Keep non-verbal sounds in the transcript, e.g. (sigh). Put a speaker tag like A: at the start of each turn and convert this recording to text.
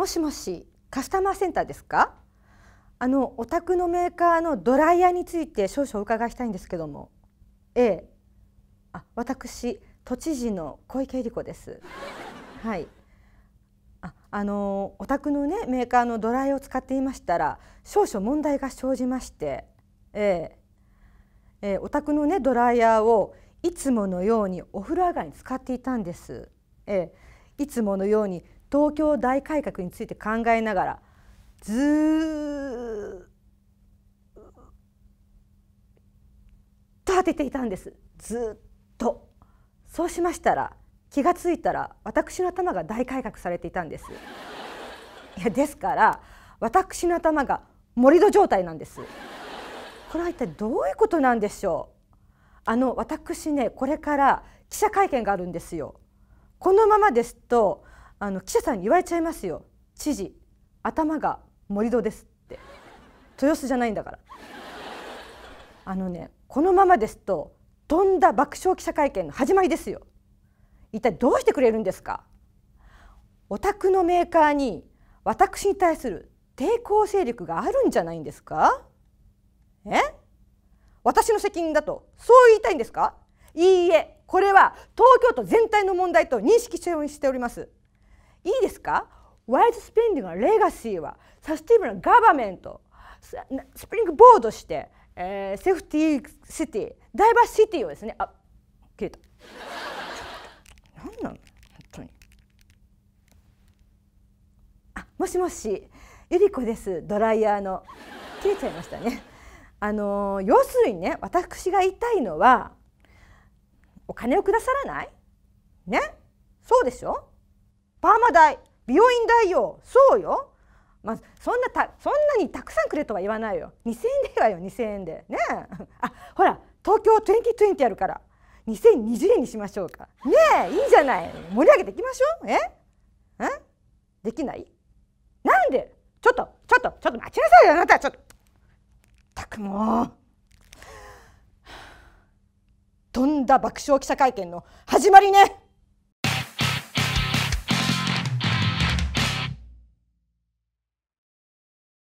A: もしもしカスタマーセンターですかあのお宅のメーカーのドライヤーについて少々お伺いしたいんですけどもええあ私都知事の小池百合子です (laughs) はいああのお宅のねメーカーのドライヤーを使っていましたら少々問題が生じましてええええ、お宅のねドライヤーをいつものようにお風呂上がりに使っていたんです、ええ、いつものように東京大改革について考えながらずっと当てていたんですずっとそうしましたら気が付いたら私の頭が大改革されていたんですいやですから私の頭が盛り土状態なんですこれは一体どういうことなんでしょうあの私ねこれから記者会見があるんですよこのままですとあの記者さんに言われちゃいますよ知事頭が盛土ですって豊洲じゃないんだからあのねこのままですと飛んだ爆笑記者会見の始まりですよ一体どうしてくれるんですかお宅のメーカーに私に対する抵抗勢力があるんじゃないんですかえ私の責任だとそう言いたいんですかいいえこれは東京都全体の問題と認識しておりますいいですかワイズスペンディングのレガシーはサスティブなガバメントスプリングボードして、えー、セーフティーシティダイバーシティをですねあ消えた何なの本当にあもしもしゆり子ですドライヤーの切れちゃいましたねあのー、要するにね私が言いたいのはお金をくださらないねそうでしょパーマ代美容院代よそうよまあ、そんなたそんなにたくさんくれとは言わないよ2,000円でいいわよ2,000円でねあほら東京2020やるから2020円にしましょうかねえいいじゃない盛り上げていきましょうええできないなんでちょっとちょっとちょっと待ちなさいよあなたちょっとたくもう (sighs) とんだ爆笑記者会見の始まりね